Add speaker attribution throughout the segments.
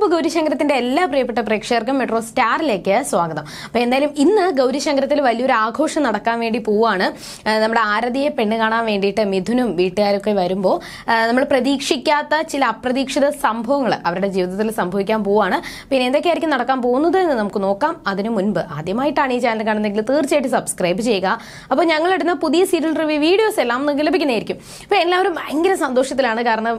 Speaker 1: YouTube ഗൗരിശങ്കരത്തിന്റെ എല്ലാ പ്രിയപ്പെട്ട പ്രേക്ഷകർക്കും മെട്രോ സ്റ്റാറിലേക്ക് സ്വാഗതം അപ്പൊ എന്തായാലും ഇന്ന് ഗൗരിശങ്കരത്തിൽ വലിയൊരു ആഘോഷം നടക്കാൻ വേണ്ടി പോവാണ് നമ്മുടെ ആരതിയെ പെണ്ണ് കാണാൻ വേണ്ടിയിട്ട് മിഥുനും വീട്ടുകാരൊക്കെ വരുമ്പോൾ നമ്മൾ പ്രതീക്ഷിക്കാത്ത ചില അപ്രതീക്ഷിത സംഭവങ്ങൾ അവരുടെ ജീവിതത്തിൽ സംഭവിക്കാൻ പോവാണ് പിന്നെ എന്തൊക്കെയായിരിക്കും നടക്കാൻ പോകുന്നത് എന്ന് നമുക്ക് നോക്കാം അതിനു മുൻപ് ആദ്യമായിട്ടാണ് ഈ ചാനൽ കാണുന്നതെങ്കിൽ തീർച്ചയായിട്ടും സബ്സ്ക്രൈബ് ചെയ്യുക അപ്പോൾ ഇടുന്ന പുതിയ സീരിയൽ റിവ്യൂ വീഡിയോസ് എല്ലാം നിങ്ങൾക്ക് ലഭിക്കുന്നതായിരിക്കും അപ്പോൾ എല്ലാവരും ഭയങ്കര സന്തോഷത്തിലാണ് കാരണം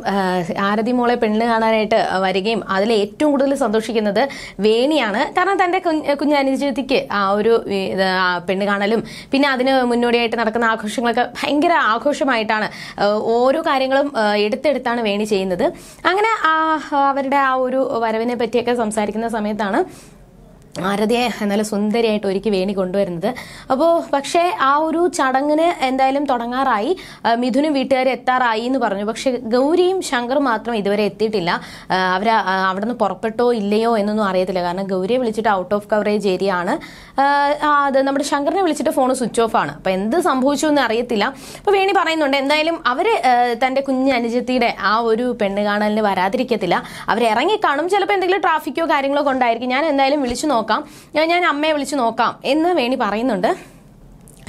Speaker 1: ആരതി മോളെ പെണ്ണ് കാണാനായിട്ട് വരികയും അതിലെ ഏറ്റവും കൂടുതൽ സന്തോഷിക്കുന്നത് വേണിയാണ് കാരണം തൻ്റെ കുഞ്ഞ് അനുജത്തിക്ക് ആ ഒരു പെണ്ണ് കാണലും പിന്നെ അതിന് മുന്നോടിയായിട്ട് നടക്കുന്ന ആഘോഷങ്ങളൊക്കെ ഭയങ്കര ആഘോഷമായിട്ടാണ് ഓരോ കാര്യങ്ങളും എടുത്തെടുത്താണ് വേണി ചെയ്യുന്നത് അങ്ങനെ അവരുടെ ആ ഒരു വരവിനെ പറ്റിയൊക്കെ സംസാരിക്കുന്ന സമയത്താണ് ആരതിയെ നല്ല സുന്ദരിയായിട്ട് ഒരുക്കി വേണി കൊണ്ടുവരുന്നത് അപ്പോൾ പക്ഷേ ആ ഒരു ചടങ്ങിന് എന്തായാലും തുടങ്ങാറായി മിഥുനും വീട്ടുകാർ എത്താറായി എന്ന് പറഞ്ഞു പക്ഷെ ഗൗരിയും ശങ്കറും മാത്രം ഇതുവരെ എത്തിയിട്ടില്ല അവർ അവിടെ നിന്ന് പുറപ്പെട്ടോ ഇല്ലയോ എന്നൊന്നും അറിയത്തില്ല കാരണം ഗൗരിയെ വിളിച്ചിട്ട് ഔട്ട് ഓഫ് കവറേജ് ഏരിയ ആണ് അത് നമ്മുടെ ശങ്കറിനെ വിളിച്ചിട്ട് ഫോൺ സ്വിച്ച് ഓഫ് ആണ് അപ്പോൾ എന്ത് സംഭവിച്ചു എന്ന് അറിയത്തില്ല അപ്പോൾ വേണി പറയുന്നുണ്ട് എന്തായാലും അവർ തൻ്റെ കുഞ്ഞ് അനുജത്തിയുടെ ആ ഒരു പെണ്ണ് കാണലിന് വരാതിരിക്കത്തില്ല അവർ ഇറങ്ങി കാണും ചിലപ്പോൾ എന്തെങ്കിലും ട്രാഫിക്കോ കാര്യങ്ങളോ കൊണ്ടായിരിക്കും ഞാൻ എന്തായാലും വിളിച്ചു നോക്കാം ഞാൻ അമ്മയെ വിളിച്ച് നോക്കാം എന്ന് വേണി പറയുന്നുണ്ട്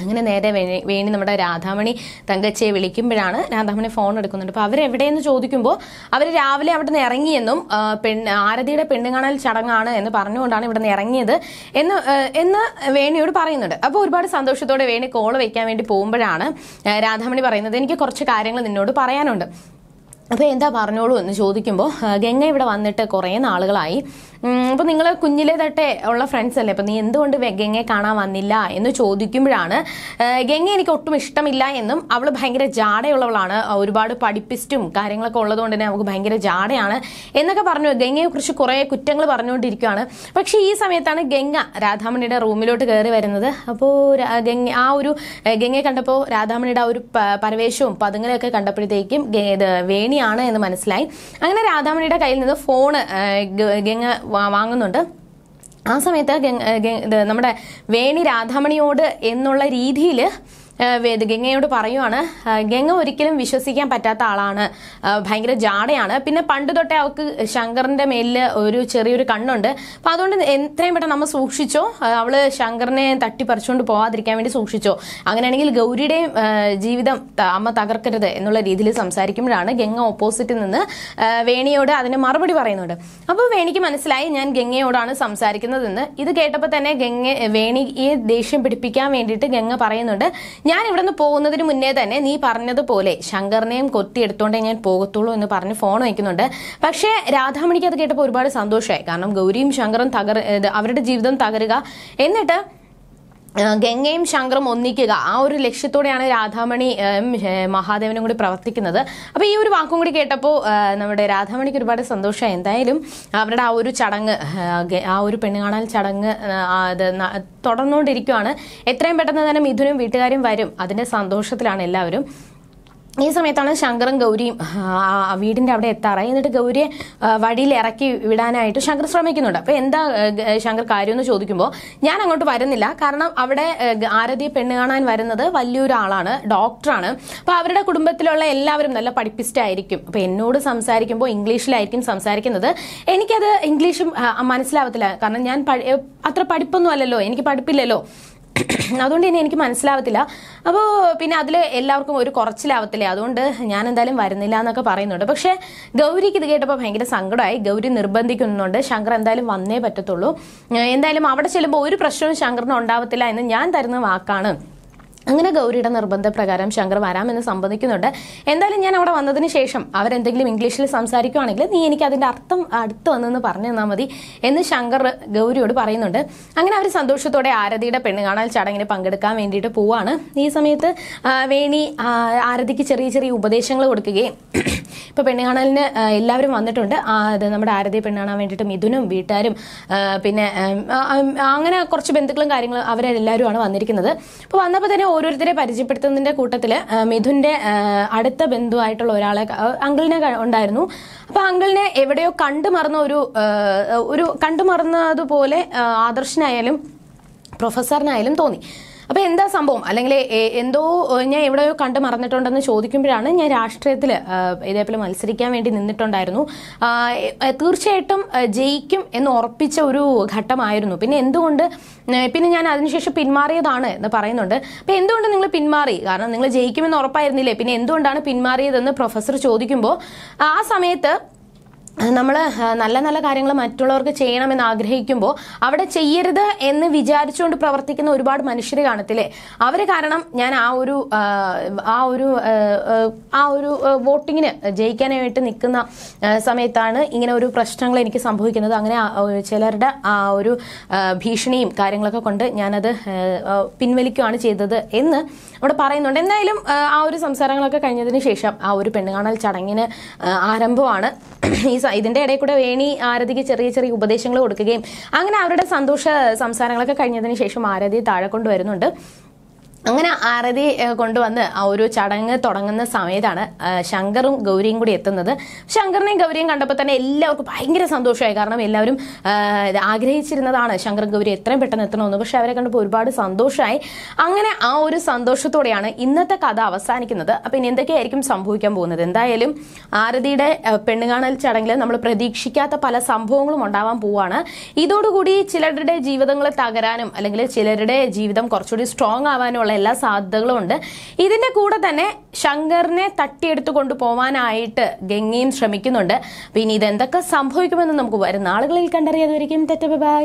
Speaker 1: അങ്ങനെ നേരെ വേണി വേണി നമ്മുടെ രാധാമണി തങ്കച്ചയെ വിളിക്കുമ്പോഴാണ് രാധാമണി ഫോൺ എടുക്കുന്നുണ്ട് അപ്പോൾ അവരെവിടെയെന്ന് ചോദിക്കുമ്പോൾ അവർ രാവിലെ അവിടെ നിന്ന് ഇറങ്ങിയെന്നും പെൺ ആരതിയുടെ പെണ്ണുകാണൽ ചടങ്ങാണ് എന്ന് പറഞ്ഞുകൊണ്ടാണ് ഇവിടെ നിന്ന് ഇറങ്ങിയത് എന്ന് എന്ന് വേണിയോട് പറയുന്നുണ്ട് അപ്പോൾ ഒരുപാട് സന്തോഷത്തോടെ വേണി കോൾ വയ്ക്കാൻ വേണ്ടി പോകുമ്പോഴാണ് രാധാമണി പറയുന്നത് എനിക്ക് കുറച്ച് കാര്യങ്ങൾ നിന്നോട് പറയാനുണ്ട് അപ്പോൾ എന്താ പറഞ്ഞോളൂ എന്ന് ചോദിക്കുമ്പോൾ ഗംഗ ഇവിടെ വന്നിട്ട് കുറേ നാളുകളായി അപ്പോൾ നിങ്ങൾ കുഞ്ഞിലെ തട്ടെ ഉള്ള ഫ്രണ്ട്സ് അല്ലേ അപ്പോൾ നീ എന്തുകൊണ്ട് ഗംഗയെ കാണാൻ വന്നില്ല എന്ന് ചോദിക്കുമ്പോഴാണ് ഗംഗ എനിക്ക് ഒട്ടും ഇഷ്ടമില്ല എന്നും അവൾ ഭയങ്കര ജാടയുള്ളവളാണ് ഒരുപാട് പഠിപ്പിസ്റ്റും കാര്യങ്ങളൊക്കെ ഉള്ളതുകൊണ്ട് തന്നെ നമുക്ക് ഭയങ്കര ജാടയാണ് എന്നൊക്കെ പറഞ്ഞു ഗംഗയെക്കുറിച്ച് കുറേ കുറ്റങ്ങൾ പറഞ്ഞുകൊണ്ടിരിക്കുകയാണ് പക്ഷേ ഈ സമയത്താണ് ഗംഗ രാധാമണിയുടെ റൂമിലോട്ട് കയറി വരുന്നത് അപ്പോൾ ഗംഗ ആ ഒരു ഗംഗയെ കണ്ടപ്പോൾ രാധാമണിയുടെ ആ ഒരു പരവേശവും പതുങ്ങലൊക്കെ കണ്ടപ്പോഴത്തേക്കും വേണിയാണ് എന്ന് മനസ്സിലായി അങ്ങനെ രാധാമണിയുടെ കയ്യിൽ നിന്ന് ഫോണ് ഗംഗ വാങ്ങുന്നുണ്ട് ആ സമയത്ത് നമ്മുടെ വേണി രാധാമണിയോട് എന്നുള്ള രീതിയിൽ ഗംഗയോട് പറയുവാണ് ഗംഗ ഒരിക്കലും വിശ്വസിക്കാൻ പറ്റാത്ത ആളാണ് ഭയങ്കര ജാടയാണ് പിന്നെ പണ്ട് തൊട്ടേ അവൾക്ക് ശങ്കറിന്റെ മേലിൽ ഒരു ചെറിയൊരു കണ്ണുണ്ട് അപ്പൊ അതുകൊണ്ട് എത്രയും പെട്ടെന്ന് നമ്മൾ സൂക്ഷിച്ചോ അവള് ശങ്കറിനെ തട്ടിപ്പറിച്ചുകൊണ്ട് പോവാതിരിക്കാൻ വേണ്ടി സൂക്ഷിച്ചോ അങ്ങനെയാണെങ്കിൽ ഗൗരിയുടെയും ജീവിതം അമ്മ തകർക്കരുത് എന്നുള്ള രീതിയിൽ സംസാരിക്കുമ്പോഴാണ് ഗംഗ ഓപ്പോസിറ്റ് നിന്ന് വേണിയോട് അതിന് മറുപടി പറയുന്നുണ്ട് അപ്പോൾ വേണിക്ക് മനസ്സിലായി ഞാൻ ഗംഗയോടാണ് സംസാരിക്കുന്നതെന്ന് ഇത് കേട്ടപ്പോൾ തന്നെ ഗംഗ വേണിയെ ദേഷ്യം പിടിപ്പിക്കാൻ വേണ്ടിയിട്ട് ഗംഗ പറയുന്നുണ്ട് ഞാൻ നിന്ന് പോകുന്നതിന് മുന്നേ തന്നെ നീ പറഞ്ഞതുപോലെ ശങ്കറിനെയും കൊത്തി എടുത്തോണ്ടേ ഞാൻ പോകത്തുള്ളൂ എന്ന് പറഞ്ഞ് ഫോൺ വയ്ക്കുന്നുണ്ട് പക്ഷേ രാധാമണിക്ക് അത് കേട്ടപ്പോൾ ഒരുപാട് സന്തോഷമായി കാരണം ഗൗരിയും ശങ്കറും തകർ അവരുടെ ജീവിതം തകരുക എന്നിട്ട് ഗംഗയും ശങ്കറും ഒന്നിക്കുക ആ ഒരു ലക്ഷ്യത്തോടെയാണ് രാധാമണി മഹാദേവനും കൂടി പ്രവർത്തിക്കുന്നത് അപ്പോൾ ഈ ഒരു വാക്കും കൂടി കേട്ടപ്പോൾ നമ്മുടെ രാധാമണിക്ക് ഒരുപാട് സന്തോഷമായി എന്തായാലും അവരുടെ ആ ഒരു ചടങ്ങ് ആ ഒരു കാണാൻ ചടങ്ങ് അത് തുടർന്നുകൊണ്ടിരിക്കുകയാണ് എത്രയും പെട്ടെന്ന് തന്നെ മിഥുനും വീട്ടുകാരും വരും അതിൻ്റെ സന്തോഷത്തിലാണ് എല്ലാവരും ഈ സമയത്താണ് ശങ്കറും ഗൗരിയും വീടിന്റെ അവിടെ എത്താറായി എന്നിട്ട് ഗൗരിയെ വഴിയിൽ ഇറക്കി വിടാനായിട്ട് ശങ്കർ ശ്രമിക്കുന്നുണ്ട് അപ്പൊ എന്താ ശങ്കർ കാര്യം എന്ന് ചോദിക്കുമ്പോൾ ഞാൻ അങ്ങോട്ട് വരുന്നില്ല കാരണം അവിടെ ആരതി പെണ്ണ് കാണാൻ വരുന്നത് വലിയൊരാളാണ് ഡോക്ടറാണ് അപ്പൊ അവരുടെ കുടുംബത്തിലുള്ള എല്ലാവരും നല്ല പഠിപ്പിസ്റ്റായിരിക്കും അപ്പൊ എന്നോട് സംസാരിക്കുമ്പോൾ ഇംഗ്ലീഷിലായിരിക്കും സംസാരിക്കുന്നത് എനിക്കത് ഇംഗ്ലീഷും മനസ്സിലാവത്തില്ല കാരണം ഞാൻ അത്ര പഠിപ്പൊന്നും അല്ലല്ലോ എനിക്ക് പഠിപ്പില്ലല്ലോ അതുകൊണ്ട് തന്നെ എനിക്ക് മനസ്സിലാവത്തില്ല അപ്പോൾ പിന്നെ അതിൽ എല്ലാവർക്കും ഒരു കുറച്ചിലാവത്തില്ലേ അതുകൊണ്ട് ഞാൻ എന്തായാലും വരുന്നില്ല എന്നൊക്കെ പറയുന്നുണ്ട് പക്ഷേ ഗൗരിക്ക് ഇത് കേട്ടപ്പോൾ ഭയങ്കര സങ്കടമായി ഗൗരി നിർബന്ധിക്കുന്നുണ്ട് ശങ്കർ എന്തായാലും വന്നേ പറ്റത്തുള്ളൂ എന്തായാലും അവിടെ ചെല്ലുമ്പോൾ ഒരു പ്രശ്നവും ശങ്കറിന് ഉണ്ടാവത്തില്ല എന്ന് ഞാൻ തരുന്ന വാക്കാണ് അങ്ങനെ ഗൗരിയുടെ നിർബന്ധപ്രകാരം ശങ്കർ വരാമെന്ന് സംബന്ധിക്കുന്നുണ്ട് എന്തായാലും ഞാൻ അവിടെ വന്നതിന് ശേഷം അവരെന്തെങ്കിലും ഇംഗ്ലീഷിൽ സംസാരിക്കുവാണെങ്കിൽ നീ എനിക്ക് അതിൻ്റെ അർത്ഥം അടുത്ത് വന്നെന്ന് പറഞ്ഞു തന്നാൽ മതി എന്ന് ശങ്കർ ഗൗരിയോട് പറയുന്നുണ്ട് അങ്ങനെ അവർ സന്തോഷത്തോടെ ആരതിയുടെ കാണാൻ ചടങ്ങിന് പങ്കെടുക്കാൻ വേണ്ടിയിട്ട് പോവാണ് ഈ സമയത്ത് വേണി ആരതിക്ക് ചെറിയ ചെറിയ ഉപദേശങ്ങൾ കൊടുക്കുകയും ഇപ്പോൾ പെണ്ണുകാണലിന് എല്ലാവരും വന്നിട്ടുണ്ട് അത് നമ്മുടെ ആരതി പെണ്ണാണാൻ വേണ്ടിയിട്ട് മിഥുനും വീട്ടുകാരും പിന്നെ അങ്ങനെ കുറച്ച് ബന്ധുക്കളും കാര്യങ്ങളും അവരെല്ലാവരുമാണ് വന്നിരിക്കുന്നത് അപ്പോൾ വന്നപ്പോൾ തന്നെ ഓരോരുത്തരെ പരിചയപ്പെടുത്തുന്നതിൻ്റെ കൂട്ടത്തിൽ മിഥുൻ്റെ അടുത്ത ബന്ധുവായിട്ടുള്ള ഒരാളെ അങ്കിളിനെ ഉണ്ടായിരുന്നു അപ്പോൾ അങ്കിളിനെ എവിടെയോ കണ്ടു മറന്ന ഒരു ഒരു കണ്ടു മറന്നതുപോലെ ആദർശനായാലും പ്രൊഫസറിനായാലും തോന്നി അപ്പോൾ എന്താ സംഭവം അല്ലെങ്കിൽ എന്തോ ഞാൻ എവിടെയോ കണ്ട് മറന്നിട്ടുണ്ടെന്ന് ചോദിക്കുമ്പോഴാണ് ഞാൻ രാഷ്ട്രീയത്തിൽ ഇതേപോലെ മത്സരിക്കാൻ വേണ്ടി നിന്നിട്ടുണ്ടായിരുന്നു തീർച്ചയായിട്ടും ജയിക്കും എന്ന് ഉറപ്പിച്ച ഒരു ഘട്ടമായിരുന്നു പിന്നെ എന്തുകൊണ്ട് പിന്നെ ഞാൻ അതിനുശേഷം പിന്മാറിയതാണ് എന്ന് പറയുന്നുണ്ട് അപ്പോൾ എന്തുകൊണ്ട് നിങ്ങൾ പിന്മാറി കാരണം നിങ്ങൾ ജയിക്കുമെന്ന് ഉറപ്പായിരുന്നില്ലേ പിന്നെ എന്തുകൊണ്ടാണ് പിന്മാറിയതെന്ന് പ്രൊഫസർ ചോദിക്കുമ്പോൾ ആ സമയത്ത് നമ്മൾ നല്ല നല്ല കാര്യങ്ങൾ മറ്റുള്ളവർക്ക് ചെയ്യണമെന്ന് ആഗ്രഹിക്കുമ്പോൾ അവിടെ ചെയ്യരുത് എന്ന് വിചാരിച്ചുകൊണ്ട് പ്രവർത്തിക്കുന്ന ഒരുപാട് മനുഷ്യർ കാണത്തില്ലേ അവർ കാരണം ഞാൻ ആ ഒരു ആ ഒരു ആ ഒരു വോട്ടിങ്ങിന് ജയിക്കാനായിട്ട് നിൽക്കുന്ന സമയത്താണ് ഇങ്ങനെ ഒരു പ്രശ്നങ്ങൾ എനിക്ക് സംഭവിക്കുന്നത് അങ്ങനെ ചിലരുടെ ആ ഒരു ഭീഷണിയും കാര്യങ്ങളൊക്കെ കൊണ്ട് ഞാനത് പിൻവലിക്കുകയാണ് ചെയ്തത് എന്ന് അവിടെ പറയുന്നുണ്ട് എന്തായാലും ആ ഒരു സംസാരങ്ങളൊക്കെ കഴിഞ്ഞതിന് ശേഷം ആ ഒരു പെണ്ണുകാണൽ ചടങ്ങിന് ആരംഭമാണ് ഈ ഇതിന്റെ ഇടയിൽ കൂടെ വേണി ആരതിക്ക് ചെറിയ ചെറിയ ഉപദേശങ്ങൾ കൊടുക്കുകയും അങ്ങനെ അവരുടെ സന്തോഷ സംസാരങ്ങളൊക്കെ കഴിഞ്ഞതിന് ശേഷം ആരതി താഴെ കൊണ്ടുവരുന്നുണ്ട് അങ്ങനെ ആരതി കൊണ്ടുവന്ന് ആ ഒരു ചടങ്ങ് തുടങ്ങുന്ന സമയത്താണ് ശങ്കറും ഗൗരിയും കൂടി എത്തുന്നത് ശങ്കറിനെയും ഗൗരിയും കണ്ടപ്പോൾ തന്നെ എല്ലാവർക്കും ഭയങ്കര സന്തോഷമായി കാരണം എല്ലാവരും ആഗ്രഹിച്ചിരുന്നതാണ് ശങ്കർ ഗൗരി എത്രയും പെട്ടെന്ന് എത്തണമെന്ന് പക്ഷെ അവരെ കണ്ടപ്പോൾ ഒരുപാട് സന്തോഷമായി അങ്ങനെ ആ ഒരു സന്തോഷത്തോടെയാണ് ഇന്നത്തെ കഥ അവസാനിക്കുന്നത് അപ്പം ഇനി എന്തൊക്കെയായിരിക്കും സംഭവിക്കാൻ പോകുന്നത് എന്തായാലും ആരതിയുടെ പെണ്ണുകാണൽ ചടങ്ങിൽ നമ്മൾ പ്രതീക്ഷിക്കാത്ത പല സംഭവങ്ങളും ഉണ്ടാവാൻ പോവാണ് ഇതോടുകൂടി ചിലരുടെ ജീവിതങ്ങളെ തകരാനും അല്ലെങ്കിൽ ചിലരുടെ ജീവിതം കുറച്ചുകൂടി സ്ട്രോങ് ആവാനുള്ള വരാനുള്ള എല്ലാ സാധ്യതകളും ഉണ്ട് ഇതിന്റെ കൂടെ തന്നെ ശങ്കറിനെ തട്ടിയെടുത്തു കൊണ്ടുപോവാനായിട്ട് ഗംഗയും ശ്രമിക്കുന്നുണ്ട് പിന്നെ ഇതെന്തൊക്കെ സംഭവിക്കുമെന്ന് നമുക്ക് വരുന്ന ആളുകളിൽ കണ്ടറിയാതെ തെറ്റ ബൈ